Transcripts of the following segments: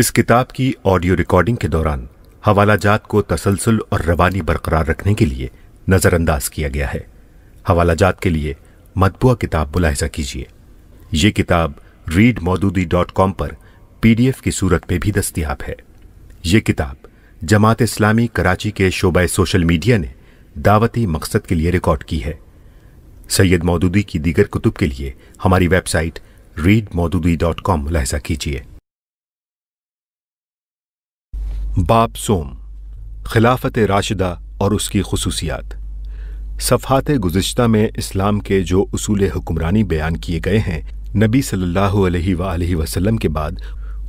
इस किताब की ऑडियो रिकॉर्डिंग के दौरान हवाला जात को तसलसल और रवानी बरकरार रखने के लिए नज़रअंदाज किया गया है हवाला जात के लिए मतबुआ किताब मुलाहजा कीजिए ये किताब रीड मौदूदी डॉट कॉम पर पी डी एफ की सूरत में भी दस्तियाब है ये किताब जमात इस्लामी कराची के शोबा सोशल मीडिया ने दावती मकसद के लिए रिकॉर्ड की है सैयद मौदूदी की दीगर कुतुब के लिए हमारी website read Maududi dot com मुलाहजा कीजिए बाप सोम खिलाफत राशिदा और उसकी खसूसियात सफ़ात गुजशत में इस्लाम के जो असूल हुक्मरानी बयान किए गए हैं नबी सल्लल्लाहु अलैहि सल्ला वसल्लम के बाद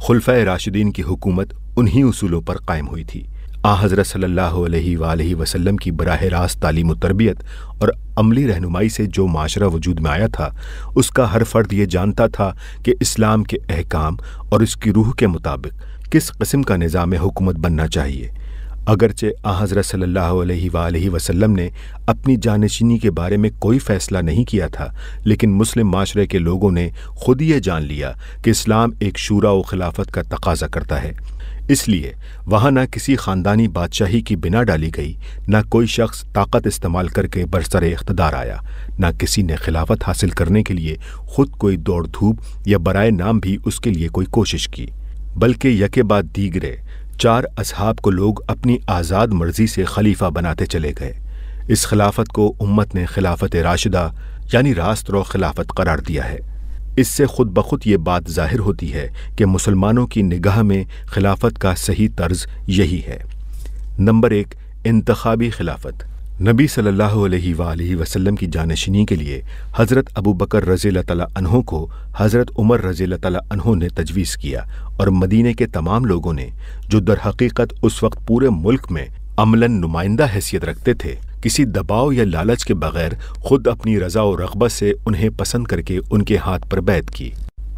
खुलफ़ राशिदीन की हुकूमत उन्हीं असूलों पर कायम हुई थी आ हज़रत सल्लल्लाहु अलैहि की बरह रास्त तालीम तरबियत और अमली रहनुमाई से जो माशरा वजूद में आया था उसका हर फर्द ये जानता था कि इस्लाम के अहकाम और इसकी रूह के मुताबिक किस कस्म का निज़ाम हुकूमत बनना चाहिए अगरचे हज़रत सल्ला वसम ने अपनी जानशीनी के बारे में कोई फ़ैसला नहीं किया था लेकिन मुस्लिम माशरे के लोगों ने खुद ये जान लिया कि इस्लाम एक शूरा व खिलाफत का तकाजा करता है इसलिए वहाँ न किसी ख़ानदानी बादशाही की बिना डाली गई न कोई शख्स ताकत इस्तेमाल करके बरसर इकतदार आया न किसी ने खिलाफत हासिल करने के लिए ख़ुद कोई दौड़ धूप या बरए नाम भी उसके लिए कोई कोशिश की बल्कि यके बाद दीगरे चार असहाब को लोग अपनी आज़ाद मर्जी से खलीफा बनाते चले गए इस खिलाफत को उम्मत ने खिलाफत राशिदा यानी रास्त रो खिलाफत करार दिया है इससे खुद ब खुद ये बात जाहिर होती है कि मुसलमानों की निगाह में खिलाफत का सही तर्ज यही है नंबर एक इंतबी खिलाफत नबी सल्लल्लाहु अलैहि वसल्लम की जानशनी के लिए हज़रत अबू बकर रज़ी तहों को हज़रत उमर रज़ी तहों ने तजवीज़ किया और मदीने के तमाम लोगों ने जो दर हकीकत उस वक्त पूरे मुल्क में अमला नुमाइंदा हैसियत रखते थे किसी दबाव या लालच के बगैर खुद अपनी रजा और रगबत से उन्हें पसंद करके उनके हाथ पर बैत की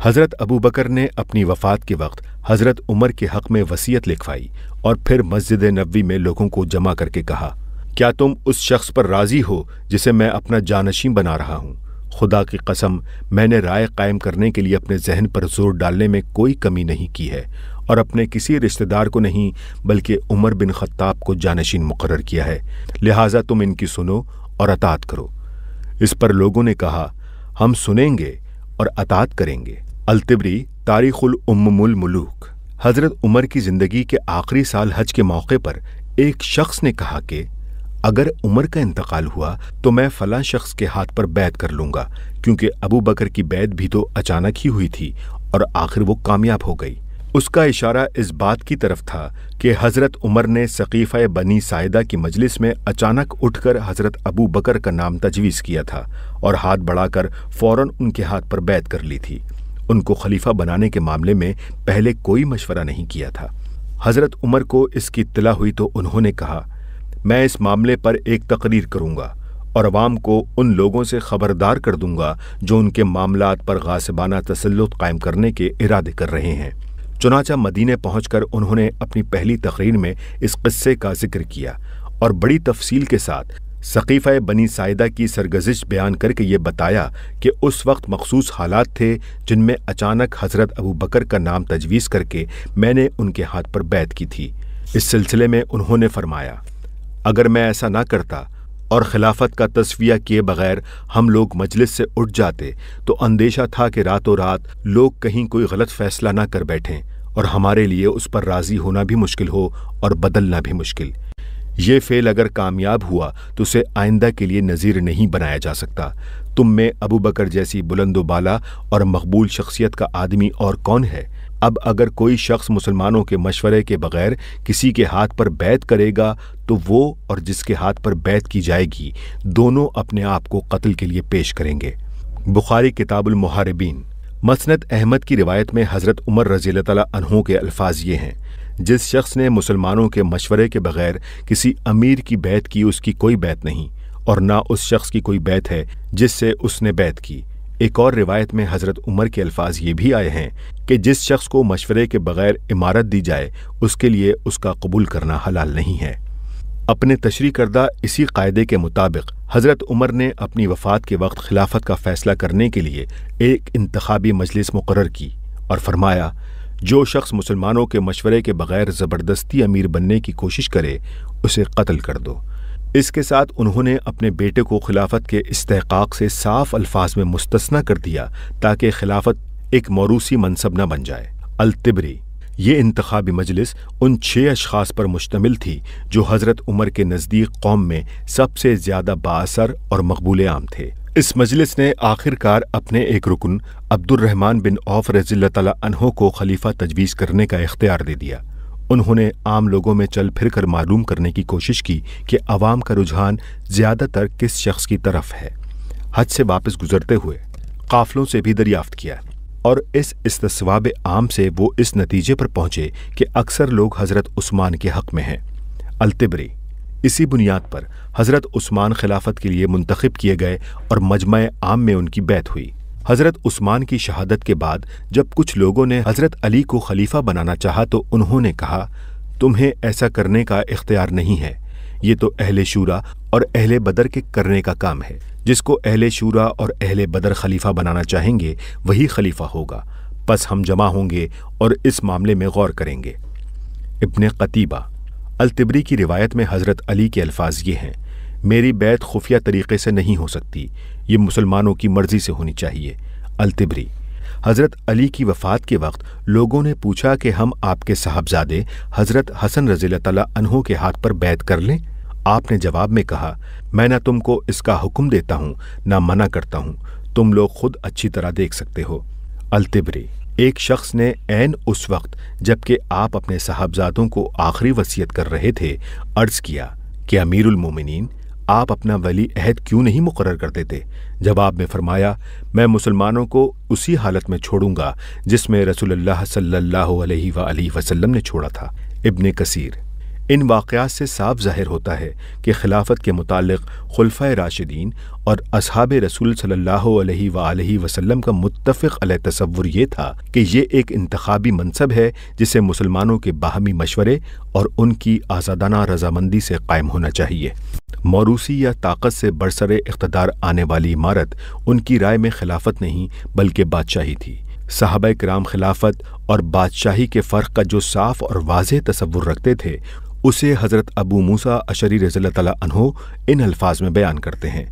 हज़रत अबू बकर ने अपनी वफात के वक्त हज़रत उमर के हक़ में वसीयत लिखवाई और फिर मस्जिद नबी में लोगों को जमा करके कहा क्या तुम उस शख्स पर राज़ी हो जिसे मैं अपना जानशी बना रहा हूँ खुदा की कसम मैंने राय कायम करने के लिए अपने जहन पर जोर डालने में कोई कमी नहीं की है और अपने किसी रिश्तेदार को नहीं बल्कि उमर बिन खत्ताब को जानशीन मुकर किया है लिहाजा तुम इनकी सुनो और अतात करो इस पर लोगों ने कहा हम सुनेंगे और अतात करेंगे अलतबरी तारीखुल उम्मुल मलूक हज़रत उमर की ज़िंदगी के आखिरी साल हज के मौके पर एक शख्स ने कहा कि अगर उमर का इंतकाल हुआ तो मैं फला शख्स के हाथ पर बैत कर लूंगा क्योंकि अबू बकर की बैत भी तो अचानक ही हुई थी और आखिर वो कामयाब हो गई उसका इशारा इस बात की तरफ था कि हज़रत उमर ने सकीफ़ा बनी सायदा की मजलिस में अचानक उठकर हज़रत अबू बकर का नाम तजवीज़ किया था और हाथ बढ़ाकर फ़ौरन उनके हाथ पर बैत कर ली थी उनको खलीफा बनाने के मामले में पहले कोई मशवरा नहीं किया था हज़रत उमर को इसकी इतला हुई तो उन्होंने कहा मैं इस मामले पर एक तकरीर करूंगा और अवाम को उन लोगों से खबरदार कर दूंगा जो उनके मामला पर गासिबाना तसलुत कायम करने के इरादे कर रहे हैं चुनाचा मदीने पहुंचकर उन्होंने अपनी पहली तकरीर में इस किस्से का जिक्र किया और बड़ी तफसील के साथ सकीफा बनी सायदा की सरगजिश बयान करके ये बताया कि उस वक्त मखसूस हालात थे जिनमें अचानक हज़रत अबू बकर का नाम तजवीज़ करके मैंने उनके हाथ पर बैत की थी इस सिलसिले में उन्होंने फरमाया अगर मैं ऐसा ना करता और खिलाफत का तस्विया किए बगैर हम लोग मजलिस से उठ जाते तो अंदेशा था कि रातों रात लोग कहीं कोई गलत फैसला ना कर बैठें और हमारे लिए उस पर राज़ी होना भी मुश्किल हो और बदलना भी मुश्किल ये फेल अगर कामयाब हुआ तो उसे आइंदा के लिए नज़ीर नहीं बनाया जा सकता तुम में अबू बकर जैसी बुलंदोबाला और मकबूल शख्सियत का आदमी और कौन है अब अगर कोई शख्स मुसलमानों के मशवरे के बगैर किसी के हाथ पर बैत करेगा तो वो और जिसके हाथ पर बैत की जाएगी दोनों अपने आप को कत्ल के लिए पेश करेंगे बुखारी किताबुल मुहारिबीन मसनत अहमद की रिवायत में हज़रत उमर रजील तलाहों के अल्फाज ये हैं जिस शख्स ने मुसलमानों के मशवरे के बगैर किसी अमीर की बैत की उसकी कोई बैत नहीं और ना उस शख्स की कोई बैत है जिससे उसने बैत की एक और रिवायत में हज़रत उमर के अल्फाज ये भी आए हैं कि जिस शख्स को मशवरे के बगैर इमारत दी जाए उसके लिए उसका कबूल करना हलाल नहीं है अपने तशरी करदा इसी कायदे के मुताबिक हज़रत उमर ने अपनी वफ़ात के वक्त खिलाफत का फ़ैसला करने के लिए एक इंतबी मजलिस मुकर की और फरमाया जो शख्स मुसलमानों के मशवरे के बगैर ज़बरदस्ती अमीर बनने की कोशिश करे उसे कत्ल कर दो इसके साथ उन्होंने अपने बेटे को खिलाफत के इस्तेकाक से साफ अल्फाज में मुस्तना कर दिया ताकि खिलाफत एक मौरूसी मनसब न बन जाए अलतिबरी ये इंतबी मजलिस उन छः अशखास पर मुश्तमिल थी जो हज़रत उमर के नज़दीक कौम में सबसे ज़्यादा बासर और मकबूल आम थे इस मजलिस ने आखिरकार अपने एक रुकन अब्दुलरहमान बिन औफ रजील्ला तला को खलीफा तजवीज़ करने का इख्तियार दे दिया उन्होंने आम लोगों में चल फिर कर मालूम करने की कोशिश की कि आवाम का रुझान ज़्यादातर किस शख्स की तरफ है हज से वापस गुजरते हुए काफलों से भी दरियाफ्त किया और इस इसतवाब आम से वो इस नतीजे पर पहुंचे कि अक्सर लोग हज़रत उस्मान के हक़ में हैं अलतबरी इसी बुनियाद पर हज़रत उस्मान खिलाफत के लिए मुंतखब किए गए और मजमा आम में उनकी बैत हुई हज़रत उस्मान की शहादत के बाद जब कुछ लोगों ने हज़रत अली को खलीफा बनाना चाहा तो उन्होंने कहा तुम्हें ऐसा करने का इख्तियार नहीं है ये तो अहले शूरा और अहले बदर के करने का काम है जिसको अहले शूरा और अहले बदर खलीफा बनाना चाहेंगे वही खलीफा होगा बस हम जमा होंगे और इस मामले में गौर करेंगे इब्ने कतीबा अलतिबरी की रिवायत में हज़रत अली के अल्फाज ये हैं मेरी बैत खुफिया तरीके से नहीं हो सकती ये मुसलमानों की मर्जी से होनी चाहिए अलतिबरी हज़रत अली की वफ़ात के वक्त लोगों ने पूछा कि हम आपके साहबजादे हज़रत हसन रजील तहों के हाथ पर बैत कर लें आपने जवाब में कहा मैं ना तुमको इसका हुक्म देता हूँ ना मना करता हूँ तुम लोग खुद अच्छी तरह देख सकते हो अलतिबरी एक शख्स ने ऐन उस वक्त जबकि आप अपने साहबजादों को आखिरी वसीयत कर रहे थे अर्ज किया कि अमीरुल मोमिनीन आप अपना वली अहद क्यों नहीं मुकर कर देते जवाब में फरमाया मैं मुसलमानों को उसी हालत में छोड़ूंगा जिसमें रसूलुल्लाह सल्लल्लाहु ने छोड़ा था इबन कसीर इन वाक़ात से साफ जाहिर होता है कि खिलाफत के मुतालिक खुलफ़ राशिदीन और असहाब रसूल सल्ला वसलम का मुतफ़ तस्वुर ये था कि ये एक इंतबी मनसब है जिसे मुसलमानों के बाहमी मशवरे और उनकी आज़ादाना रजामंदी से कायम होना चाहिए मौरूसी या ताकत से बरसर इकतदार आने वाली इमारत उनकी राय में खिलाफत नहीं बल्कि बादशाही थी साहब कराम खिलाफत और बादशाही के फ़र्क का जो साफ और वाज तस्वुर रखते थे उसे हज़रत अबू मूसा अशरी रज़ल तहो इन अल्फाज में बयान करते हैं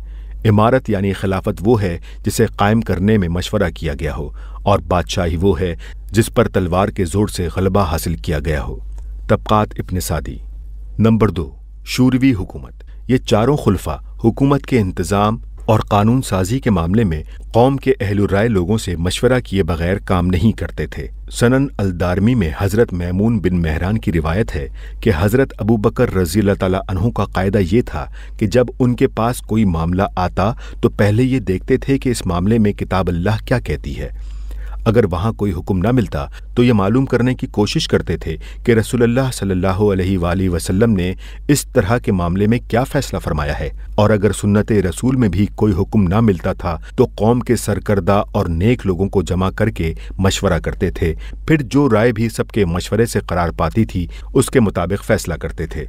इमारत यानी खिलाफत वो है जिसे कायम करने में मशवरा किया गया हो और बादशाही वो है जिस पर तलवार के जोर से गलबा हासिल किया गया हो तबक़ात इबन सादी नंबर दो शूरवी हुकूमत ये चारों खुलफा हुकूमत के इंतज़ाम और कानून साजी के मामले में कौम के अहलराय लोगों से मशवरा किए बगैर काम नहीं करते थे सनन अलदारमी में हज़रत मैमून बिन मेहरान की रिवायत है कि हज़रत अबू बकर रजील तहों का कायदा ये था कि जब उनके पास कोई मामला आता तो पहले ये देखते थे कि इस मामले में किताब अल्लाह क्या कहती है अगर वहाँ कोई हुक्म न मिलता तो ये मालूम करने की कोशिश करते थे कि रसूलुल्लाह सल्लल्लाहु अलैहि वसल्लम ने इस तरह के मामले में क्या फैसला फरमाया है और अगर सुन्नत रसूल में भी कोई हुक्म न मिलता था तो कौम के सरकर्दा और नेक लोगों को जमा करके मशवरा करते थे फिर जो राय भी सबके मशवरे से करार पाती थी उसके मुताबिक फैसला करते थे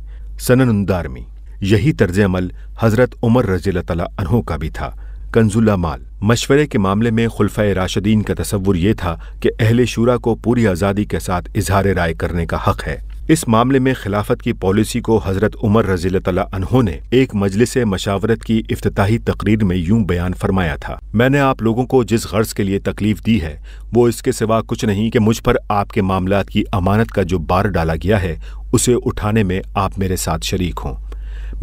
उन्दारमी यही तर्ज अमल हजरत उमर रजील तला का भी था कंजुल्ला माल मशवरे के मामले में खुलफा राशदीन का तस्वुर यह था कि अहल शूरा को पूरी आज़ादी के साथ इजहार राय करने का हक है इस मामले में खिलाफत की पॉलिसी को हज़रत उमर रजील तहों ने एक मजलिस मशावरत की अफ्ताही तकरीर में यूं बयान फरमाया था मैंने आप लोगों को जिस गर्ज के लिए तकलीफ दी है वो इसके सिवा कुछ नहीं कि मुझ पर आपके मामला की अमानत का जो बार डाला गया है उसे उठाने में आप मेरे साथ शरीक हों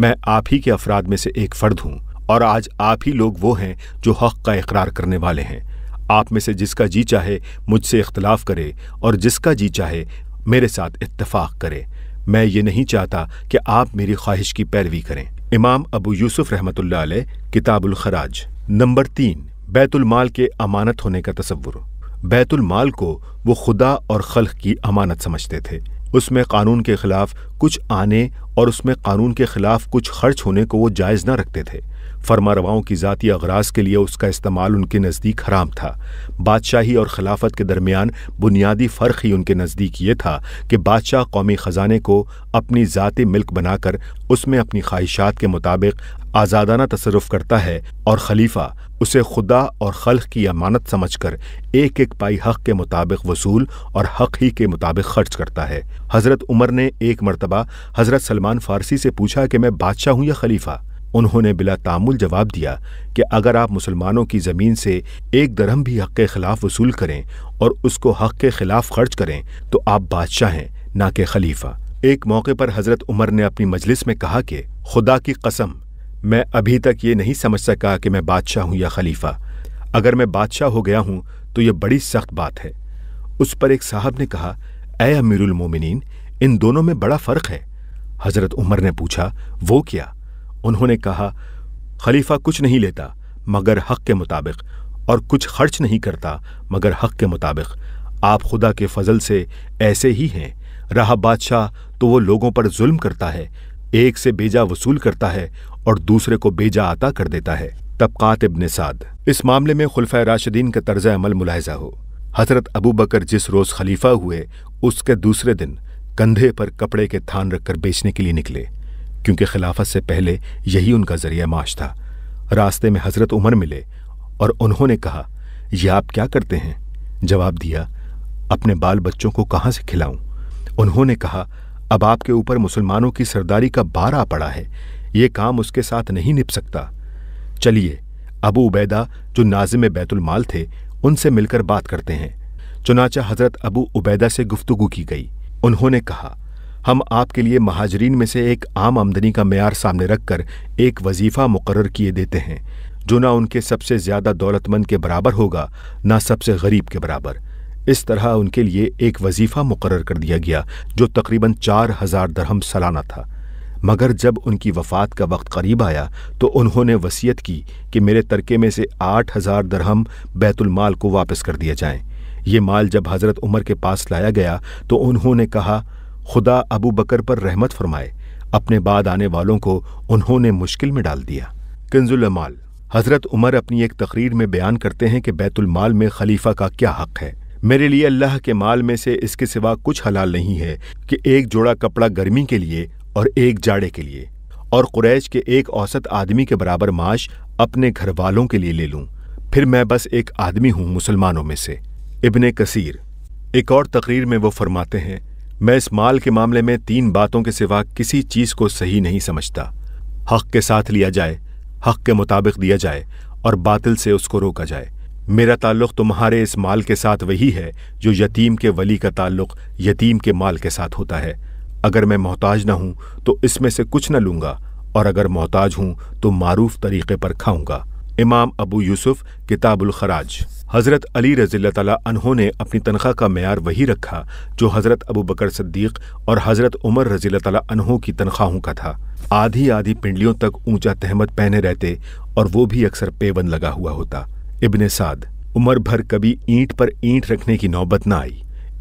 मैं आप ही के अफराद में से एक फ़र्द हूँ और आज आप ही लोग वो हैं जो हक का इकरार करने वाले हैं आप में से जिसका जी चाहे मुझसे इख्तलाफ करे और जिसका जी चाहे मेरे साथ इतफ़ाक करे मैं ये नहीं चाहता कि आप मेरी ख्वाहिश की पैरवी करें इमाम अबू यूसुफ रहमत किताबुल खराज नंबर तीन बैतुलमाल के अमानत होने का तस्वुर बैतुलमाल को वो खुदा और खल की अमानत समझते थे उसमें कानून के खिलाफ कुछ आने और उसमें कानून के खिलाफ कुछ खर्च होने को वो जायज़ ना रखते थे फरमारवाओं की ज़ाती अगराज के लिए उसका इस्तेमाल उनके नज़दीक हराम था बादशाही और खिलाफत के दरमियान बुनियादी फ़र्क ही उनके नज़दीक ये था कि बादशाह कौमी ख़जाने को अपनी ज़ाती मिल्क बनाकर उसमें अपनी ख्वाहिशात के मुताबिक आज़ादाना तसरफ करता है और खलीफा उसे खुदा और खल्क की अमानत समझकर एक एक पाई हक के मुताबिक वसूल और हक ही के मुताबिक खर्च करता है हज़रत उमर ने एक मरतबा हज़रत सलमान फ़ारसी से पूछा कि मैं बादशाह हूँ या खलीफा उन्होंने बिला तामुल जवाब दिया कि अगर आप मुसलमानों की ज़मीन से एक धर्म भी हक़ के ख़िलाफ़ वसूल करें और उसको हक़ के ख़िलाफ़ खर्च करें तो आप बादशाह हैं ना कि खलीफा एक मौके पर हज़रत उमर ने अपनी मजलिस में कहा कि खुदा की कसम मैं अभी तक ये नहीं समझ सका कि मैं बादशाह हूँ या खलीफा अगर मैं बादशाह हो गया हूँ तो यह बड़ी सख्त बात है उस पर एक साहब ने कहा अमीरुल अमीरुलमोमिन इन दोनों में बड़ा फ़र्क है हज़रत उमर ने पूछा वो क्या उन्होंने कहा खलीफा कुछ नहीं लेता मगर हक के मुताबिक और कुछ खर्च नहीं करता मगर हक के मुताबिक आप खुदा के फजल से ऐसे ही हैं रहा बादशाह तो वो लोगों पर जुल्म करता है एक से बेजा वसूल करता है और दूसरे को बेजा आता कर देता है तबकात इबन साद इस मामले में खुलफा राशिदीन का तर्ज अमल मुलायजा हो हजरत अबू बकर जिस रोज़ खलीफा हुए उसके दूसरे दिन कंधे पर कपड़े के थान रखकर बेचने के लिए निकले क्योंकि खिलाफत से पहले यही उनका जरिया माश था रास्ते में हजरत उमर मिले और उन्होंने कहा यह आप क्या करते हैं जवाब दिया अपने बाल बच्चों को कहाँ से खिलाऊं उन्होंने कहा अब आपके ऊपर मुसलमानों की सरदारी का बार आ पड़ा है ये काम उसके साथ नहीं निप सकता चलिए अबू उबैदा जो नाजिम बैतुलमाल थे उनसे मिलकर बात करते हैं चुनाचा हजरत अबू उबैदा से गुफ्तगु की गई उन्होंने कहा हम आपके लिए महाजरीन में से एक आम आमदनी का मैार सामने रखकर एक वजीफ़ा मुकर किए देते हैं जो ना उनके सबसे ज़्यादा दौलतमंद के बराबर होगा ना सबसे गरीब के बराबर इस तरह उनके लिए एक वजीफ़ा मुकर कर दिया गया जो तकरीबन चार हज़ार दरहम सालाना था मगर जब उनकी वफ़ात का वक्त करीब आया तो उन्होंने वसीयत की कि मेरे तरके में से आठ हज़ार दरहम बैतुलमाल को वापस कर दिया जाए ये माल जब हज़रत उमर के पास लाया गया तो उन्होंने कहा खुदा अबू बकर पर रहमत फरमाए अपने बाद आने वालों को उन्होंने मुश्किल में डाल दिया कंजुलमाल हज़रत उमर अपनी एक तकरीर में बयान करते हैं कि बैतुलमाल में खलीफा का क्या हक है मेरे लिए अल्लाह के माल में से इसके सिवा कुछ हलाल नहीं है कि एक जोड़ा कपड़ा गर्मी के लिए और एक जाड़े के लिए और कुरैश के एक औसत आदमी के बराबर माश अपने घर वालों के लिए ले लूँ फिर मैं बस एक आदमी हूं मुसलमानों में से इबन कसीर एक और तकरीर में वो फरमाते हैं मैं इस माल के मामले में तीन बातों के सिवा किसी चीज को सही नहीं समझता हक के साथ लिया जाए हक के मुताबिक दिया जाए और बातिल से उसको रोका जाए मेरा ताल्लुक तुम्हारे इस माल के साथ वही है जो यतीम के वली का ताल्लुक यतीम के माल के साथ होता है अगर मैं मोहताज ना हूं तो इसमें से कुछ न लूंगा और अगर मोहताज हूं तो मारूफ तरीके पर खाऊंगा इमाम अबू यूसुफ किताबुल खराज हज़रत अली रजील्ला अनहों ने अपनी तनख्वाह का मैार वही रखा जो हज़रत अबू बकर सद्दीक और हज़रत उमर रजील्ला अनहों की तनख्वाहों का था आधी आधी पिंडलियों तक ऊंचा तहमत पहने रहते और वो भी अक्सर पेवन लगा हुआ होता इबन साद उम्र भर कभी ईंट पर ईंट रखने की नौबत न आई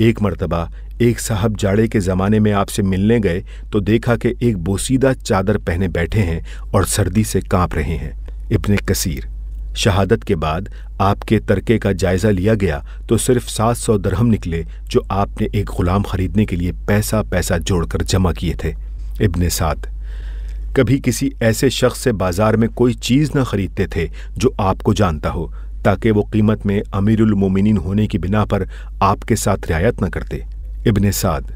एक मरतबा एक साहब जाड़े के ज़माने में आपसे मिलने गए तो देखा कि एक बोसीदा चादर पहने बैठे हैं और सर्दी से कांप रहे हैं इब्ने कसीर शहादत के बाद आपके तरके का जायज़ा लिया गया तो सिर्फ सात सौ दरहम निकले जो आपने एक ग़ुलाम ख़रीदने के लिए पैसा पैसा जोड़कर जमा किए थे इब्ने साद कभी किसी ऐसे शख्स से बाज़ार में कोई चीज़ ना ख़रीदते थे जो आपको जानता हो ताकि वो कीमत में अमीरमिन होने की बिना पर आपके साथ रियायत न करते इब्ने साद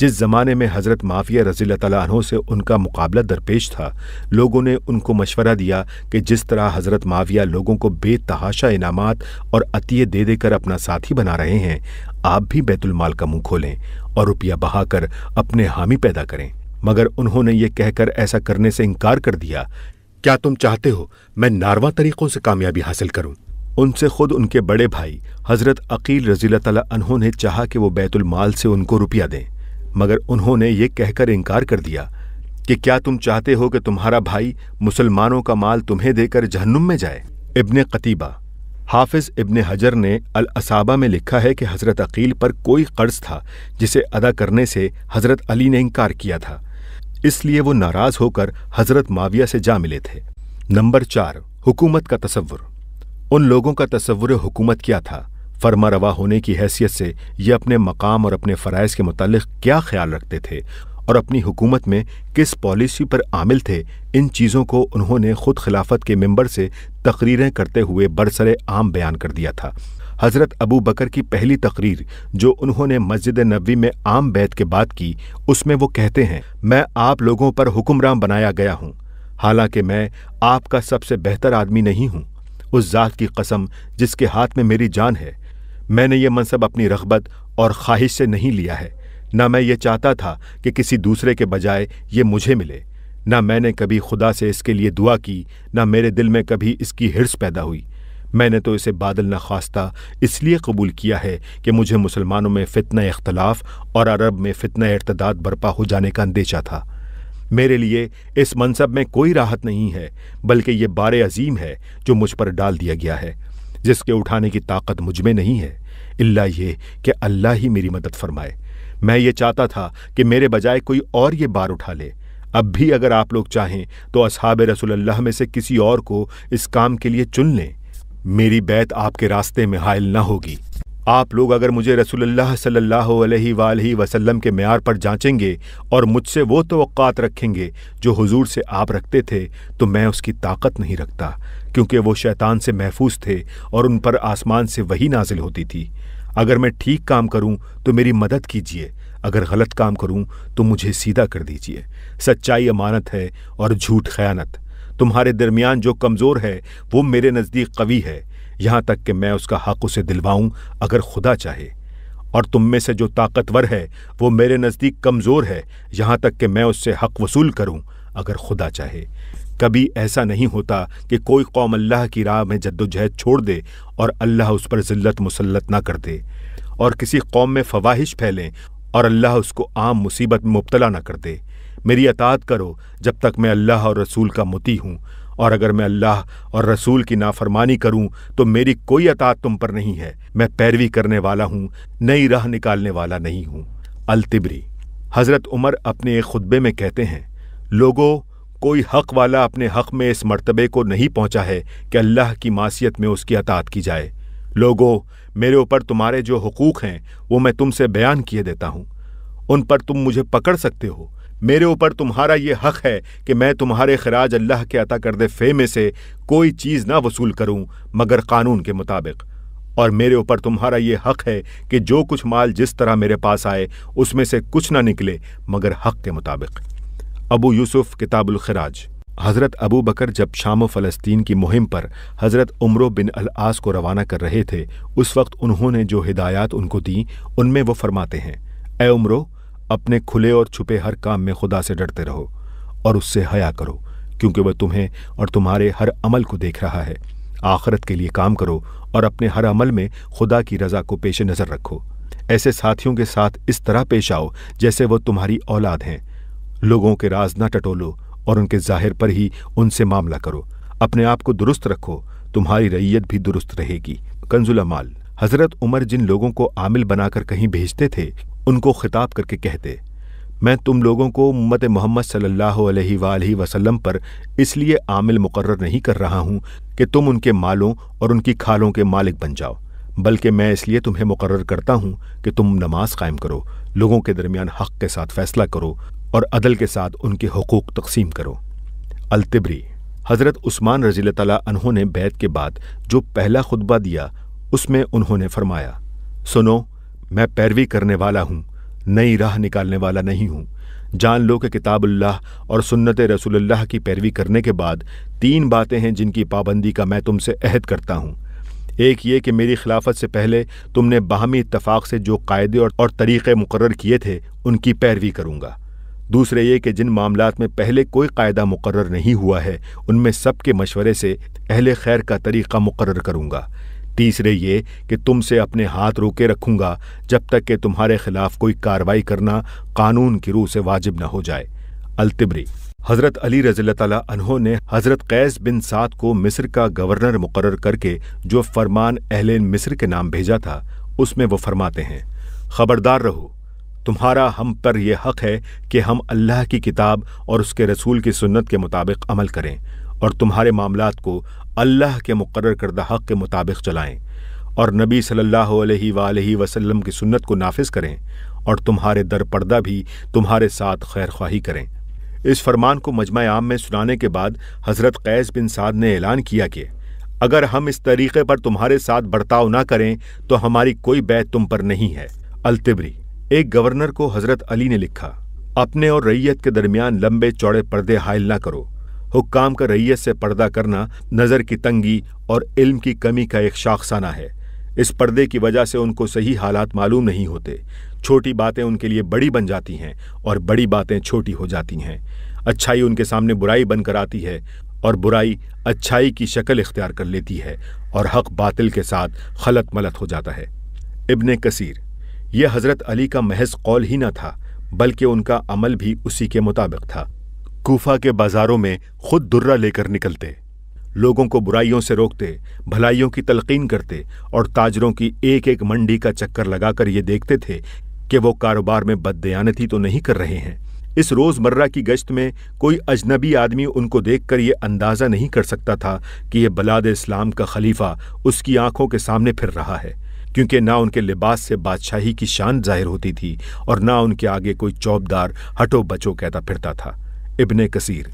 जिस ज़माने में हज़रत माफिया रज़ी तहों से उनका मुकाबला दरपेश था लोगों ने उनको मशवरा दिया कि जिस तरह हज़रत माफिया लोगों को बेतहाशा इनाम और अतिये दे देकर अपना साथी बना रहे हैं आप भी बैतुलमाल का मुंह खोलें और रुपया बहाकर अपने हामी पैदा करें मगर उन्होंने ये कहकर ऐसा करने से इनकार कर दिया क्या तुम चाहते हो मैं नारवा तरीक़ों से कामयाबी हासिल करूं उनसे खुद उनके बड़े भाई हज़रत अकील रजील तला ने चाहा कि वो बैतुलमाल से उनको रुपया दें मगर उन्होंने ये कहकर इनकार कर दिया कि क्या तुम चाहते हो कि तुम्हारा भाई मुसलमानों का माल तुम्हें देकर जहन्नुम में जाए इब्न कतीबा हाफिज इब्न हजर ने अल असाबा में लिखा है कि हज़रत अकील पर कोई कर्ज था जिसे अदा करने से हज़रत अली ने इनकार किया था इसलिए वो नाराज़ होकर हज़रत माविया से जा मिले थे नंबर चार हुकूमत का तस्वुर उन लोगों का तस्वुर हुकूमत क्या था फर्मा रवा होने की हैसियत से ये अपने मकाम और अपने फ़रज़ के मतलब क्या ख्याल रखते थे और अपनी हुकूमत में किस पॉलिसी पर आमिल थे इन चीज़ों को उन्होंने खुद खिलाफत के मेंबर से तकरीरें करते हुए बरसर आम बयान कर दिया था हज़रत अबू बकर की पहली तकरीर जो उन्होंने मस्जिद नबी में आम बैत के बाद की उसमें वो कहते हैं मैं आप लोगों पर हुक्मराम बनाया गया हूँ हालांकि मैं आपका सबसे बेहतर आदमी नहीं हूँ उस ज़ात की कसम जिसके हाथ में मेरी जान है मैंने ये मनसब अपनी रगबत और ख्वाहिश से नहीं लिया है ना मैं ये चाहता था कि किसी दूसरे के बजाय ये मुझे मिले ना मैंने कभी खुदा से इसके लिए दुआ की ना मेरे दिल में कभी इसकी हिरस पैदा हुई मैंने तो इसे बादल न खास्ता इसलिए कबूल किया है कि मुझे मुसलमानों में फ़ितना इख्तलाफ और अरब में फ़ितना इर्तदाद बर्पा हो जाने का अंदेशा था मेरे लिए इस मनसब में कोई राहत नहीं है बल्कि ये बार अजीम है जो मुझ पर डाल दिया गया है जिसके उठाने की ताकत मुझमें नहीं है इल्ला ये कि अल्लाह ही मेरी मदद फरमाए मैं ये चाहता था कि मेरे बजाय कोई और ये बार उठा ले अब भी अगर आप लोग चाहें तो असहाब रसोल्ला में से किसी और को इस काम के लिए चुन लें मेरी बैत आपके रास्ते में हायल न होगी आप लोग अगर मुझे रसूलुल्लाह सल्लल्लाहु अलैहि वसल्लम के मैार पर जांचेंगे और मुझसे वो तोक़ात रखेंगे जो हुजूर से आप रखते थे तो मैं उसकी ताकत नहीं रखता क्योंकि वो शैतान से महफूज थे और उन पर आसमान से वही नाजिल होती थी अगर मैं ठीक काम करूं तो मेरी मदद कीजिए अगर गलत काम करूं तो मुझे सीधा कर दीजिए सच्चाई अमानत है और झूठ खयानत तुम्हारे दरमियान जो कमज़ोर है वो मेरे नज़दीक कवि है यहाँ तक कि मैं उसका हक उसे दिलवाऊं अगर खुदा चाहे और तुम में से जो ताकतवर है वो मेरे नज़दीक कमज़ोर है यहाँ तक कि मैं उससे हक वसूल करूं अगर खुदा चाहे कभी ऐसा नहीं होता कि कोई कौम अल्लाह की राह में जद्दोजहद छोड़ दे और अल्लाह उस पर ज़िल्लत मुसल्लत ना कर दे और किसी कौम में फवाहिश फैलें और अल्लाह उसको आम मुसीबत में मुबतला ना कर दे मेरी अतात करो जब तक मैं अल्लाह और रसूल का मुती हूँ और अगर मैं अल्लाह और रसूल की नाफरमानी करूं तो मेरी कोई अतात तुम पर नहीं है मैं पैरवी करने वाला हूं नई राह निकालने वाला नहीं हूं अलतिबरी हज़रत उमर अपने एक खुतबे में कहते हैं लोगों कोई हक वाला अपने हक में इस मर्तबे को नहीं पहुंचा है कि अल्लाह की मासीत में उसकी अतात की जाए लोगों मेरे ऊपर तुम्हारे जो हकूक़ हैं वो मैं तुमसे बयान किए देता हूं उन पर तुम मुझे पकड़ सकते हो मेरे ऊपर तुम्हारा ये हक है कि मैं तुम्हारे खराज अल्लाह के अता करदे फे में से कोई चीज़ ना वसूल करूं मगर कानून के मुताबिक और मेरे ऊपर तुम्हारा ये हक है कि जो कुछ माल जिस तरह मेरे पास आए उसमें से कुछ ना निकले मगर हक के मुताबिक अबू यूसुफ किताबुल खराज हज़रत अबू बकर जब शाम फ़लस्तीन की मुहिम पर हज़रत उम्र बिन आस को रवाना कर रहे थे उस वक्त उन्होंने जो हिदायत उनको दी उनमें वो फरमाते हैं ए उम्र अपने खुले और छुपे हर काम में खुदा से डरते रहो और उससे हया करो क्योंकि वह तुम्हें और तुम्हारे हर अमल को देख रहा है आखरत के लिए काम करो और अपने हर अमल में खुदा की रजा को पेश नज़र रखो ऐसे साथियों के साथ इस तरह पेश आओ जैसे वो तुम्हारी औलाद हैं लोगों के राज न टटोलो और उनके जाहिर पर ही उनसे मामला करो अपने आप को दुरुस्त रखो तुम्हारी रैयत भी दुरुस्त रहेगी कंजुल माल हजरत उमर जिन लोगों को आमिल बनाकर कहीं भेजते थे उनको खिताब करके कहते मैं तुम लोगों को उम्मत मोहम्मद सल्ला वसलम वसल्लम पर इसलिए आमिल मुकर्र नहीं कर रहा हूँ कि तुम उनके मालों और उनकी खालों के मालिक बन जाओ बल्कि मैं इसलिए तुम्हें मुकर्र करता हूँ कि तुम नमाज कायम करो लोगों के दरमियान हक़ के साथ फ़ैसला करो और अदल के साथ उनके हकूक़ तकसीम करो अलतबरी हज़रत उस्मान रजील तहों ने बैत के बाद जो पहला खुतबा दिया उसमें उन्होंने फरमाया सुनो मैं पैरवी करने वाला हूँ नई राह निकालने वाला नहीं हूँ जान लो कि किताबुल्लाह और सुन्नत रसूलुल्लाह की पैरवी करने के बाद तीन बातें हैं जिनकी पाबंदी का मैं तुमसे अहद करता हूँ एक ये कि मेरी खिलाफत से पहले तुमने बाहमी इतफ़ाक़ से जो कायदे और, और तरीक़े मुकर किए थे उनकी पैरवी करूँगा दूसरे ये कि जिन मामला में पहले कोई कायदा मुकर नहीं हुआ है उनमें सबके मशवरे से अहल खैर का तरीक़ा मुकर करूँगा तीसरे ये कि तुमसे अपने हाथ रोके रखूंगा जब तक कि तुम्हारे खिलाफ कोई कार्रवाई करना कानून की रूह से वाजिब न हो जाए अलतिबरी हज़रत अली रजील तहों ने हज़रत कैस बिन साद को मिस्र का गवर्नर मुकर करके जो फरमान अहल मिस्र के नाम भेजा था उसमें वो फरमाते हैं खबरदार रहो तुम्हारा हम पर यह हक है कि हम अल्लाह की किताब और उसके रसूल की सुन्नत के मुताबिक अमल करें और तुम्हारे मामला को अल्लाह के मुकर करदा हक़ के मुताबिक चलाएं और नबी सल्लल्लाहु अलैहि वसल्लम की सुन्नत को नाफिज करें और तुम्हारे दर पर्दा भी तुम्हारे साथ खैर ख्वाही करें इस फरमान को मजमा आम में सुनाने के बाद हज़रत कैस बिन साद ने ऐलान किया कि अगर हम इस तरीक़े पर तुम्हारे साथ बर्ताव ना करें तो हमारी कोई बैत तुम पर नहीं है अलतिबरी एक गवर्नर को हज़रत अली ने लिखा अपने और रैयत के दरमियान लंबे चौड़े पर्दे हायल ना करो हुक्काम का रैयत से पर्दा करना नज़र की तंगी और इल्म की कमी का एक शाखसाना है इस पर्दे की वजह से उनको सही हालात मालूम नहीं होते छोटी बातें उनके लिए बड़ी बन जाती हैं और बड़ी बातें छोटी हो जाती हैं अच्छाई उनके सामने बुराई बनकर आती है और बुराई अच्छाई की शक्ल इख्तियार कर लेती है और हक बातिल के साथ खलत मलत हो जाता है इबन कसीर यह हज़रत अली का महज कौल ही न था बल्कि उनका अमल भी उसी के मुताबिक था कोफा के बाजारों में खुद दुर्रा लेकर निकलते लोगों को बुराइयों से रोकते भलाइयों की तलकीन करते और ताजरों की एक एक मंडी का चक्कर लगाकर ये देखते थे कि वो कारोबार में बददयानती तो नहीं कर रहे हैं इस रोज़मर्रा की गश्त में कोई अजनबी आदमी उनको देखकर ये अंदाज़ा नहीं कर सकता था कि यह बलाद इस्लाम का खलीफा उसकी आंखों के सामने फिर रहा है क्योंकि ना उनके लिबास से बादशाही की शान जाहिर होती थी और ना उनके आगे कोई चौबदार हटो बचो कहता फिरता था इबन कसीर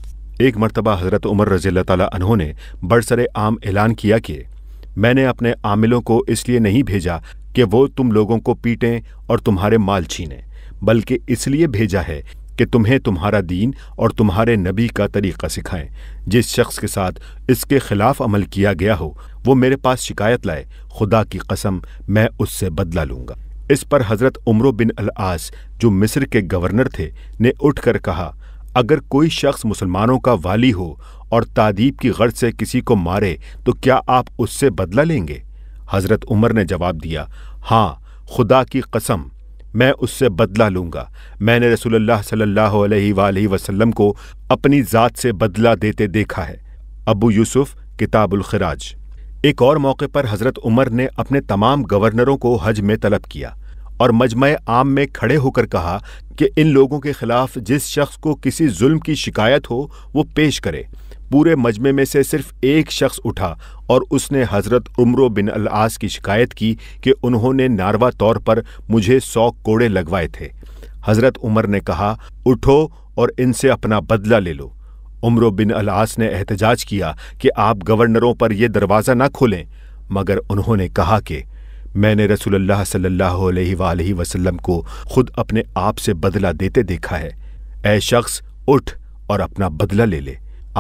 एक मरतबा हज़रत उमर रज़ी तहों ने बरसरे आम ऐलान किया कि मैंने अपने आमिलों को इसलिए नहीं भेजा कि वो तुम लोगों को पीटें और तुम्हारे माल छीनें बल्कि इसलिए भेजा है कि तुम्हें तुम्हारा दीन और तुम्हारे नबी का तरीक़ा सिखाएं जिस शख्स के साथ इसके खिलाफ अमल किया गया हो वो मेरे पास शिकायत लाए खुदा की कसम मैं उससे बदला लूँगा इस पर हज़रत उमर बिन अल आस जो मिस्र के गवर्नर थे ने उठकर कहा अगर कोई शख्स मुसलमानों का वाली हो और तादीब की गर्ज से किसी को मारे तो क्या आप उससे बदला लेंगे हजरत उमर ने जवाब दिया हाँ खुदा की कसम मैं उससे बदला लूंगा मैंने रसूलुल्लाह सल्लल्लाहु अलैहि वसल्लम को अपनी ज़ात से बदला देते देखा है अबू यूसुफ किताबुल खराज एक और मौके पर हज़रत उमर ने अपने तमाम गवर्नरों को हज में तलब किया और मजमय आम में खड़े होकर कहा कि इन लोगों के खिलाफ जिस शख्स को किसी जुल्म की शिकायत हो वो पेश करे पूरे मजमे में से सिर्फ एक शख्स उठा और उसने हज़रत उम्र बिन अलास की शिकायत की कि उन्होंने नारवा तौर पर मुझे सौ कोड़े लगवाए थे हज़रत उमर ने कहा उठो और इनसे अपना बदला ले लो उम्र बिन अलास ने एहतजाज किया कि आप गवर्नरों पर यह दरवाज़ा ना खोलें मगर उन्होंने कहा कि मैंने रसूलुल्लाह सल्लल्लाहु अलैहि वसल्लम को खुद अपने आप से बदला देते देखा है ए शख्स उठ और अपना बदला ले ले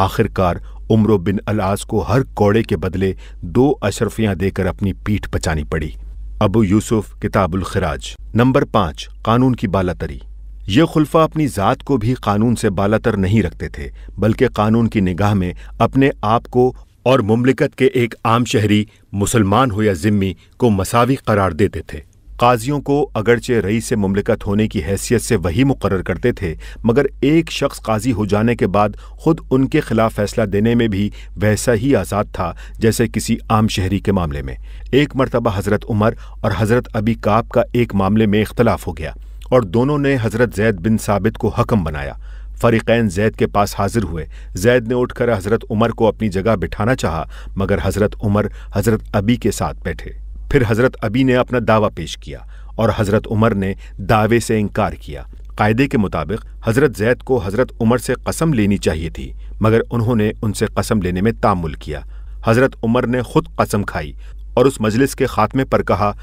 आखिरकार उम्र बिन अलास को हर कोड़े के बदले दो अशरफियां देकर अपनी पीठ बचानी पड़ी अबू यूसुफ किताबुल खराज नंबर पाँच कानून की बालातरी ये खुल्फा अपनी ज़ात को भी कानून से बालातर नहीं रखते थे बल्कि कानून की निगाह में अपने आप को और मुमलिकत के एक आम शहरी मुसलमान हो या ज़िम्मी को मसावी करार देते थे काजियों को अगरचे रई से मुमलिकत होने की हैसियत से वही मुकर करते थे मगर एक शख्स काजी हो जाने के बाद खुद उनके खिलाफ फैसला देने में भी वैसा ही आज़ाद था जैसे किसी आम शहरी के मामले में एक मरतबा हज़रत उमर और हज़रत अबी काब का एक मामले में इख्तलाफ हो गया और दोनों ने हज़रत जैद बिन साबित को हकम बनाया फरीकैन जैद के पास हाजिर हुए जैद ने उठकर हज़रत उमर को अपनी जगह बिठाना चाहा मगर हज़रत उमर हज़रत अबी के साथ बैठे फिर हज़रत अबी ने अपना दावा पेश किया और हज़रत उमर ने दावे से इनकार किया कायदे के मुताबिक हज़रत जैद को हज़रत उमर से कसम लेनी चाहिए थी मगर उन्होंने उनसे कसम लेने में तामुल किया हज़रत उमर ने खुद कसम खाई और उस मजलिस के खात्मे पर कहा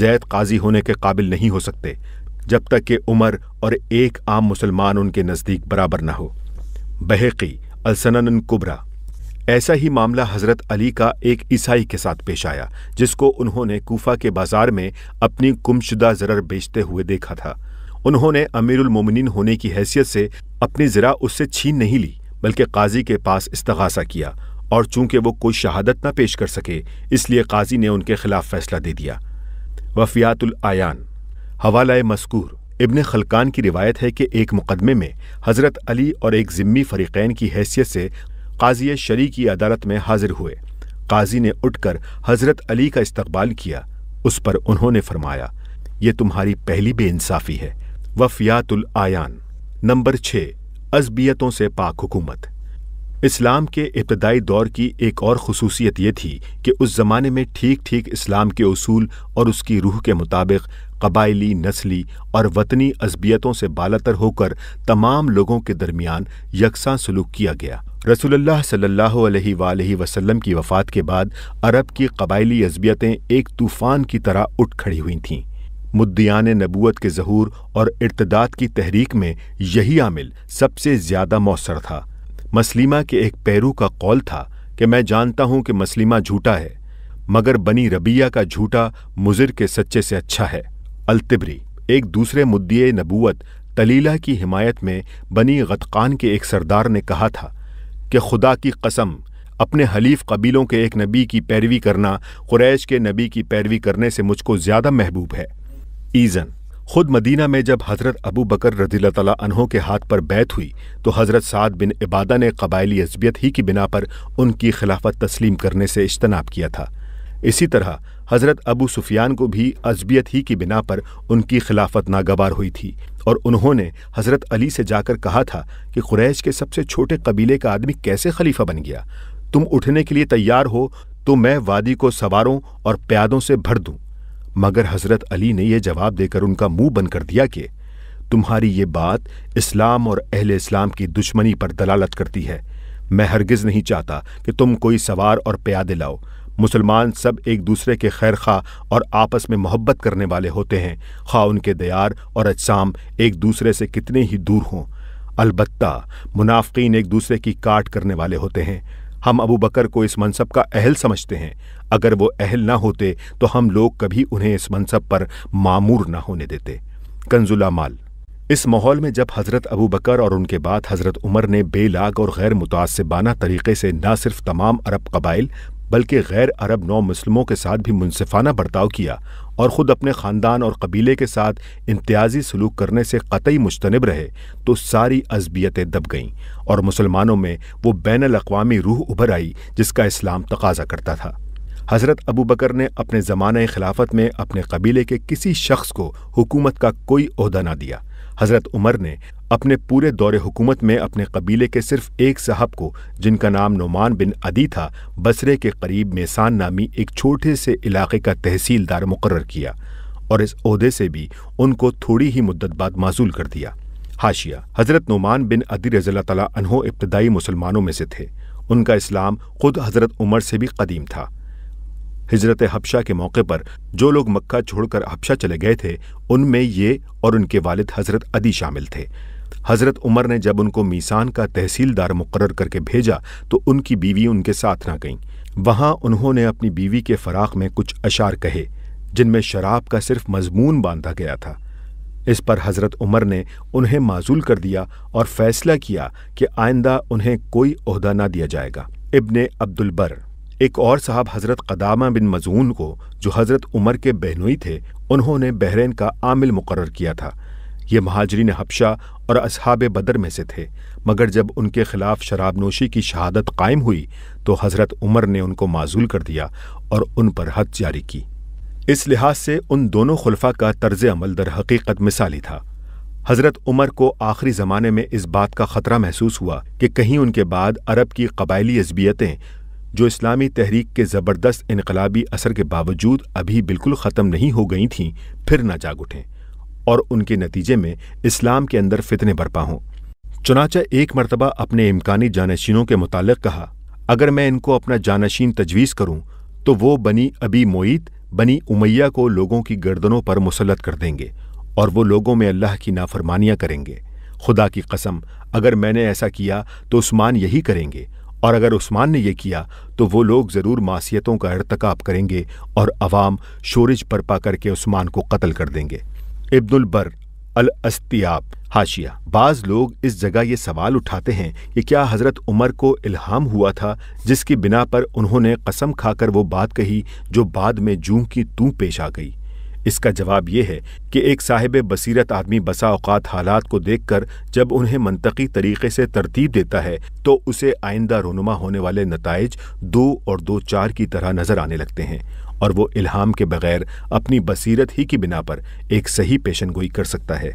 जैद काजी होने के काबिल नहीं हो सकते जब तक कि उमर और एक आम मुसलमान उनके नज़दीक बराबर न हो बहकी अलसनन कुबरा ऐसा ही मामला हज़रत अली का एक ईसाई के साथ पेश आया जिसको उन्होंने कोफा के बाज़ार में अपनी गुमशुदा ज़रर बेचते हुए देखा था उन्होंने अमीरुलमोमिन होने की हैसियत से अपनी ज़रा उससे छीन नहीं ली बल्कि काजी के पास इस्तगासा किया और चूंकि वो कोई शहादत न पेश कर सके इसलिए काजी ने उनके खिलाफ फैसला दे दिया वफियातुल आयान हवाला मस्कूर इब्न खलकान की रिवायत है कि एक मुकदमे में हज़रत अली और एक ज़िम्मी फ़रीक़ैन की हैसियत से काजी शरी की अदालत में हाजिर हुए काजी ने उठकर हज़रत अली का इस्तबाल किया उस पर उन्होंने फरमाया ये तुम्हारी पहली बेानसाफ़ी है वफ़ियातुल आयान नंबर छः असबियतों से पाक हुकूमत इस्लाम के इब्तदाई दौर की एक और खसूसियत ये थी कि उस ज़माने में ठीक ठीक इस्लाम के असूल और उसकी रूह के मुताबिक कबायली नस्ली और वतनी असबियतों से बालतर होकर तमाम लोगों के दरमियान यकसा सलूक किया गया रसूलुल्लाह सल्लल्लाहु अलैहि वसल्लम की वफ़ात के बाद अरब की कबायली असबियतें एक तूफ़ान की तरह उठ खड़ी हुई थीं मुद्दियान नबूत के जहूर और इर्तदाद की तहरीक में यही आमिल सबसे ज़्यादा मौसर था मसलीमा के एक पैरू का कौल था कि मैं जानता हूं कि मसलीमा झूठा है मगर बनी रबिया का झूठा मुजिर के सच्चे से अच्छा है अलतिबरी एक दूसरे मुद्दे नबूत तलीला की हिमायत में बनी गतकान के एक सरदार ने कहा था कि खुदा की कसम अपने हलीफ कबीलों के एक नबी की पैरवी करना कुरैश के नबी की पैरवी करने से मुझको ज़्यादा महबूब है ईज़न खुद मदीना में जब हज़रत अबू बकर रजील तलाहों के हाथ पर बैत हुई तो हज़रत साद बिन इबादा ने कबायली असबियत ही की बिना पर उनकी खिलाफत तस्लीम करने से इज्तनाब किया था इसी तरह हज़रत अबू सुफियान को भी असबियत ही की बिना पर उनकी खिलाफत नागवार हुई थी और उन्होंने हज़रत अली से जाकर कहा था कि कुरैश के सबसे छोटे कबीले का आदमी कैसे खलीफा बन गया तुम उठने के लिए तैयार हो तो मैं वादी को सवारों और प्यादों से भर दूं मगर हजरत अली ने यह जवाब देकर उनका मुंह बंद कर दिया कि तुम्हारी ये बात इस्लाम और अहले इस्लाम की दुश्मनी पर दलालत करती है मैं हरगिज़ नहीं चाहता कि तुम कोई सवार और प्यादे लाओ मुसलमान सब एक दूसरे के खैर खा और आपस में मोहब्बत करने वाले होते हैं खा उनके दयार और अजसाम एक दूसरे से कितने ही दूर हों अलबत्ता मुनाफिन एक दूसरे की काट करने वाले होते हैं हम अबू बकर को इस मनसब का अहल समझते हैं अगर वो अहल ना होते तो हम लोग कभी उन्हें इस मनसब पर मामूर ना होने देते कंजुला माल इस माहौल में जब हज़रत अबू बकर और उनके बाद हज़रत उमर ने बेलाग और गैर मुतासबाना तरीके से न सिर्फ तमाम अरब कबाइल बल्कि गैर अरब नौ मुस्लिमों के साथ भी मुनसिफाना बर्ताव किया और ख़ुद अपने ख़ानदान और कबीले के साथ इम्तियाजी सलूक करने से कतई मुश्तनब रहे तो सारी असबियतें दब गईं और मुसलमानों में वो बैन अवी रूह उभर आई जिसका इस्लाम तकाजा करता था हज़रत अबू बकर ने अपने ज़माने खिलाफत में अपने कबीले के किसी शख्स को हुकूमत का कोई अहदा ना दिया हज़रत उमर ने अपने पूरे दौरे हुकूमत में अपने कबीले के सिर्फ एक साहब को जिनका नाम नुमान बिन अदी था बसरे के करीब मेसान नामी एक छोटे से इलाके का तहसीलदार मुकर किया और इस अहदे से भी उनको थोड़ी ही मुद्दत बाद माजूल कर दिया हाशिया हज़रत नुमान बिन अदी रज़ी तला इब्तदाई मुसलमानों में से थे उनका इस्लाम खुद हज़रत उमर से भी कदीम था हिजरत हबशा के मौके पर जो लोग मक्का छोड़कर हबशा चले गए थे उनमें ये और उनके वालिद हजरत अदी शामिल थे हजरत उमर ने जब उनको मीसान का तहसीलदार मुकर करके भेजा तो उनकी बीवी उनके साथ ना गईं वहां उन्होंने अपनी बीवी के फराक में कुछ अशार कहे जिनमें शराब का सिर्फ मजमून बांधा गया था इस पर हजरत उमर ने उन्हें माजूल कर दिया और फैसला किया कि आइंदा उन्हें कोई अहदा ना दिया जाएगा इब्ने अब्दुलबर एक और साहब हज़रत कदामा बिन मजून को जो हज़रत उमर के बहनोई थे उन्होंने बहरेन का आमिल मुकर किया था ये महाजरीन हबशा और असहाब बदर में से थे मगर जब उनके खिलाफ शराब नोशी की शहादत कायम हुई तो हज़रत उमर ने उनको माजूल कर दिया और उन पर हद जारी की इस लिहाज से उन दोनों खुलफा का तर्ज अमल दर हकीकत मिसाली था हज़रत उमर को आखिरी ज़माने में इस बात का ख़तरा महसूस हुआ कि कहीं उनके बाद अरब की कबायली असबियतें जो इस्लामी तहरीक के ज़बरदस्त इनकलाबी असर के बावजूद अभी बिल्कुल ख़त्म नहीं हो गई थीं फिर ना जाग उठें और उनके नतीजे में इस्लाम के अंदर फितने बरपा हों चुनाचा एक मरतबा अपने इम्कानी जानशीनों के मुतालिक कहा अगर मैं इनको अपना जानशीन तजवीज़ करूँ तो वो बनी अबी मोईत बनी उमैया को लोगों की गर्दनों पर मुसलत कर देंगे और वो लोगों में अल्लाह की नाफरमानियाँ करेंगे खुदा की कसम अगर मैंने ऐसा किया तो उस्मान यही करेंगे और अगर उस्मान ने यह किया तो वो लोग ज़रूर मासीतों का अरतकाब करेंगे और अवाम शोरज पा करके उस्मान को कत्ल कर देंगे इब्दुलबर बर अल अस्तियाब हाशिया बाज़ लोग इस जगह ये सवाल उठाते हैं कि क्या हज़रत उमर को इल्हाम हुआ था जिसकी बिना पर उन्होंने कसम खाकर वो बात कही जो बाद में जूं की तू पेश आ गई इसका जवाब यह है कि एक साहिब बसीरत आदमी बसा अवत हालात को देख कर जब उन्हें मनतकी तरीके से तरतीब देता है तो उसे आइंदा रोनुमा होने वाले नतज दो और दो चार की तरह नजर आने लगते हैं और वो इल्हाम के बगैर अपनी बसीरत ही की बिना पर एक सही पेशन गोई कर सकता है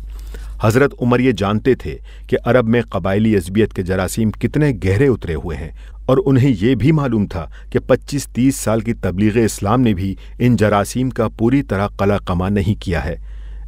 हज़रत उमर ये जानते थे कि अरब में कबायली असबियत के जरासीम कितने गहरे उतरे हुए हैं और उन्हें यह भी मालूम था कि 25-30 साल की तबलीग इस्लाम ने भी इन जरासीम का पूरी तरह कला कमा नहीं किया है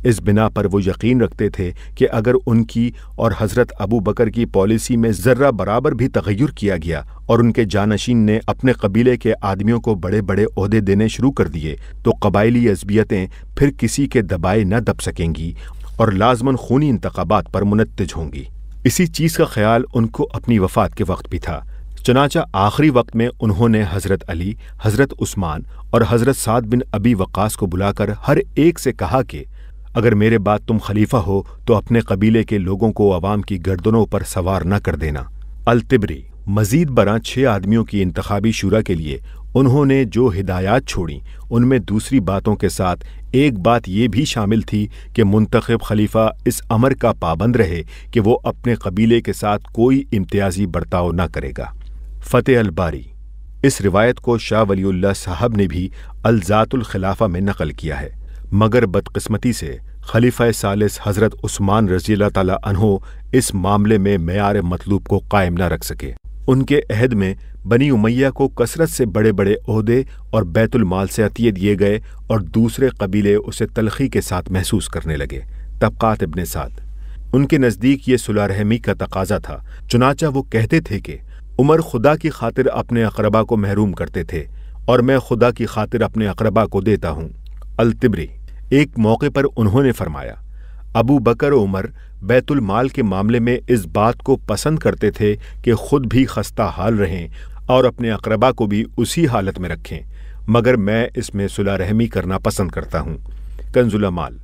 इस बिना पर वो यकीन रखते थे कि अगर उनकी और हज़रत अबू बकर की पॉलिसी में ज़र्रा बराबर भी तगैर किया गया और उनके जानशीन ने अपने कबीले के आदमियों को बड़े बड़े अहदे देने शुरू कर दिए तो कबायली असबियतें फिर किसी के दबाए न दब सकेंगी और लाजमन खूनी इंतबात पर मुनतज होंगी इसी चीज़ का ख्याल उनको अपनी वफात के वक्त भी था चनाचा आखिरी वक्त में उन्होंने हज़रत अली हज़रत उस्मान और हज़रत साद बिन अबी वक्स को बुलाकर हर एक से कहा कि अगर मेरे बाद तुम खलीफा हो तो अपने कबीले के लोगों को अवाम की गर्दनों पर सवार न कर देना अलतिबरी मजीद बरा छः आदमियों की इंतबी शुरा के लिए उन्होंने जो हिदायत छोड़ी उनमें दूसरी बातों के साथ एक बात यह भी शामिल थी कि मुंतखब खलीफा इस अमर का पाबंद रहे कि वो अपने कबीले के साथ कोई इम्तियाजी बर्ताव न करेगा फ़तेह अलबारी इस रिवायत को शाह वलील्ला साहब ने भी अलजातुलखिलाफा में नकल किया है मगर बदकस्मती से खलीफा सालिस हज़रत उस्मान रजी तहों इस मामले में मैार मतलूब को कायम न रख सके उनके अहद में बनी उमैया को कसरत से बड़े बड़े अहदे और बैतुलमाल से अतीय दिए गए और दूसरे कबीले उसे तलखी के साथ महसूस करने लगे तबक़ात इबन साद उनके नज़दीक ये सुलारहमी का तकाजा था चुनाचा वो कहते थे कि उमर खुदा की खातिर अपने अकरबा को महरूम करते थे और मैं खुदा की खातिर अपने अकरबा को देता हूँ अलतिबरी एक मौके पर उन्होंने फरमाया अबू बकर उमर बैतुल माल के मामले में इस बात को पसंद करते थे कि खुद भी खस्ता हाल रहें और अपने अकरबा को भी उसी हालत में रखें मगर मैं इसमें सुलह रहमी करना पसंद करता हूँ कंजुला माल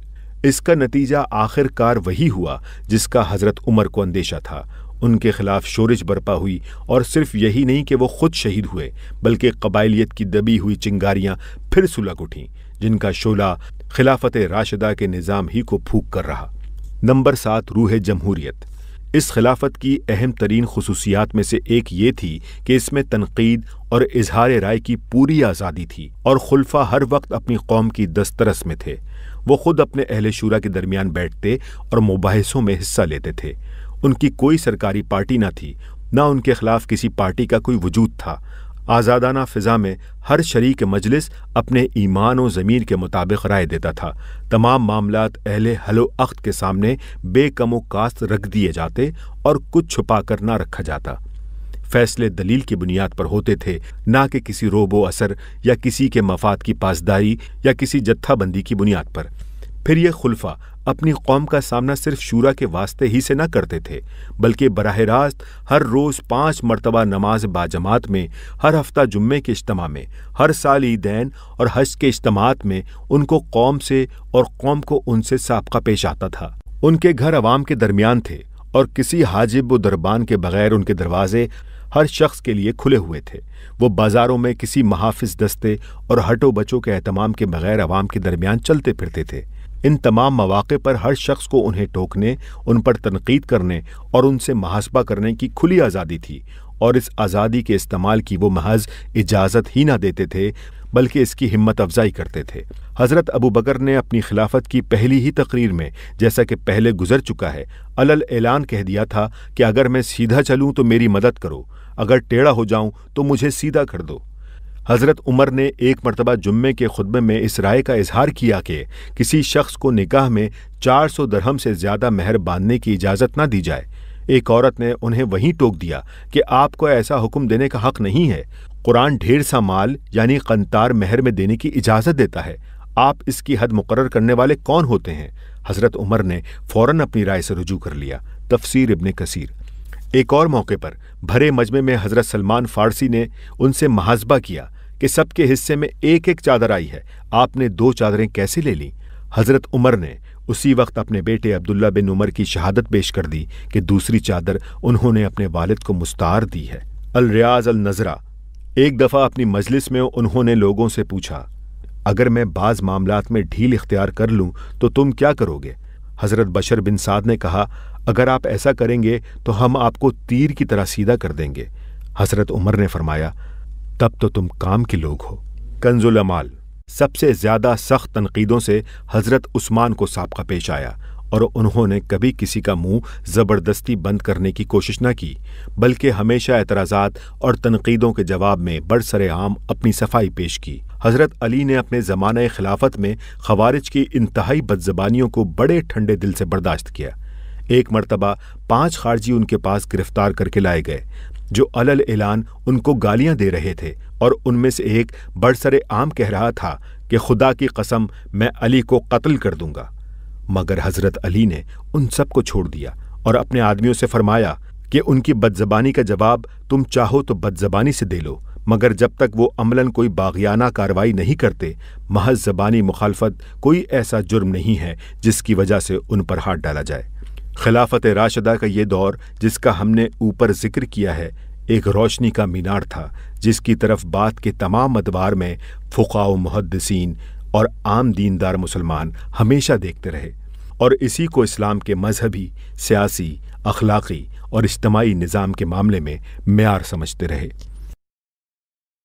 इसका नतीजा आखिरकार वही हुआ जिसका हजरत उमर को अंदेशा था उनके खिलाफ शोरिश बर्पा हुई और सिर्फ यही नहीं कि वो खुद शहीद हुए बल्कि कबाइलियत की दबी हुई चिंगारियां फिर सुलग उठीं जिनका शोला खिलाफत राशिदा के निज़ाम ही को फूक कर रहा नंबर सात रूह जमहूरियत इस खिलाफत की अहम तरीन खसूसियात में से एक ये थी कि इसमें तनकीद और इजहार राय की पूरी आज़ादी थी और खुलफा हर वक्त अपनी कौम की दस्तरस में थे वो खुद अपने अहल शुरा के दरमियान बैठते और मुबासों में हिस्सा लेते थे उनकी कोई सरकारी पार्टी न थी न उनके खिलाफ किसी पार्टी का कोई वजूद था आज़ादाना फ़िज़ा में हर शरीक मजलिस अपने ईमान और ज़मीर के मुताबिक राय देता था तमाम मामला अहल हलो अख्त के सामने बेकमो कास्त रख दिए जाते और कुछ छुपा कर ना रखा जाता फैसले दलील की बुनियाद पर होते थे ना कि किसी रोबो असर या किसी के मफाद की पासदारी या किसी जत्थाबंदी की बुनियाद पर फिर यह खुलफा अपनी कौम का सामना सिर्फ शूरा के वास्ते ही से न करते थे बल्कि बरह रास्त हर रोज़ पांच मरतबा नमाज बाजमात में हर हफ्ता जुम्मे के इज्तम में हर साल ईदैन और हज के इज्तम में उनको कौम से और कौम को उनसे सबका पेश आता था उनके घर अवाम के दरमियान थे और किसी हाजिब व दरबान के बगैर उनके दरवाजे हर शख्स के लिए खुले हुए थे वो बाज़ारों में किसी महाफिज दस्ते और हटो बचों के अहतमाम के बगैर अवाम के दरमियान चलते फिरते थे इन तमाम मौाक़े पर हर शख्स को उन्हें टोकने उन पर तनकीद करने और उनसे मुहासबा करने की खुली आज़ादी थी और इस आज़ादी के इस्तेमाल की वो महज इजाज़त ही ना देते थे बल्कि इसकी हिम्मत अफजाई करते थे हज़रत अबू बकर ने अपनी खिलाफत की पहली ही तकरीर में जैसा कि पहले गुजर चुका है अलल ऐलान कह दिया था कि अगर मैं सीधा चलूँ तो मेरी मदद करो अगर टेढ़ा हो जाऊँ तो मुझे सीधा कर दो हज़रत उमर ने एक मरतबा जुम्मे के खुतबे में इस राय का इजहार किया कि किसी शख्स को निकाह में 400 दरहम से ज़्यादा महर बांधने की इजाज़त ना दी जाए एक औरत ने उन्हें वहीं टोक दिया कि आपको ऐसा हुक्म देने का हक नहीं है कुरान ढेर सा माल यानी कंतार महर में देने की इजाज़त देता है आप इसकी हद मुकर करने वाले कौन होते हैं हज़रत उमर ने फ़ौरन अपनी राय से रुजू कर लिया तफसीर इबन कसीर एक और मौके पर भरे मजमे में हज़रत सलमान फ़ारसी ने उनसे महाजबा किया कि सबके हिस्से में एक एक चादर आई है आपने दो चादरें कैसे ले ली हज़रत उमर ने उसी वक्त अपने बेटे अब्दुल्ला बिन उमर की शहादत पेश कर दी कि दूसरी चादर उन्होंने अपने वालिद को मुस्तार दी है रियाज अल नजरा एक दफ़ा अपनी मजलिस में उन्होंने लोगों से पूछा अगर मैं बाज़ मामलात में ढील इख्तियार कर लूँ तो तुम क्या करोगे हज़रत बशर बिन साद ने कहा अगर आप ऐसा करेंगे तो हम आपको तीर की तरह सीधा कर देंगे हज़रत उमर ने फरमाया तब तो तुम काम के लोग हो कंजुल अमाल सबसे ज्यादा सख्त तनकीदों से हजरत उस्मान को सबका पेश आया और उन्होंने कभी किसी का मुंह ज़बरदस्ती बंद करने की कोशिश न की बल्कि हमेशा एतराज़ात और तनकीदों के जवाब में बड़ सरेआम अपनी सफाई पेश की हज़रत अली ने अपने जमान खिलाफत में खवारिज की इंतहाई बदजबानियों को बड़े ठंडे दिल से बर्दाश्त किया एक मरतबा पांच खारजी उनके पास गिरफ्तार करके लाए गए जो अलल एलान उनको गालियां दे रहे थे और उनमें से एक बड़सरे आम कह रहा था कि खुदा की कसम मैं अली को कत्ल कर दूंगा मगर हजरत अली ने उन सबको छोड़ दिया और अपने आदमियों से फरमाया कि उनकी बदजबानी का जवाब तुम चाहो तो बदजबानी से दे लो मगर जब तक वो अमलन कोई बागियाना कार्रवाई नहीं करते महज जबानी मुखालफत कोई ऐसा जुर्म नहीं है जिसकी वजह से उन पर हाथ डाला जाए खिलाफत राशदा का ये दौर जिसका हमने ऊपर जिक्र किया है एक रोशनी का मीनार था जिसकी तरफ बात के तमाम अदवार में फुकाओ मुहदसिन और आम दीनदार मुसलमान हमेशा देखते रहे और इसी को इस्लाम के मजहबी सियासी अखलाक़ी और इज्तमाही निज़ाम के मामले में मैार समझते रहे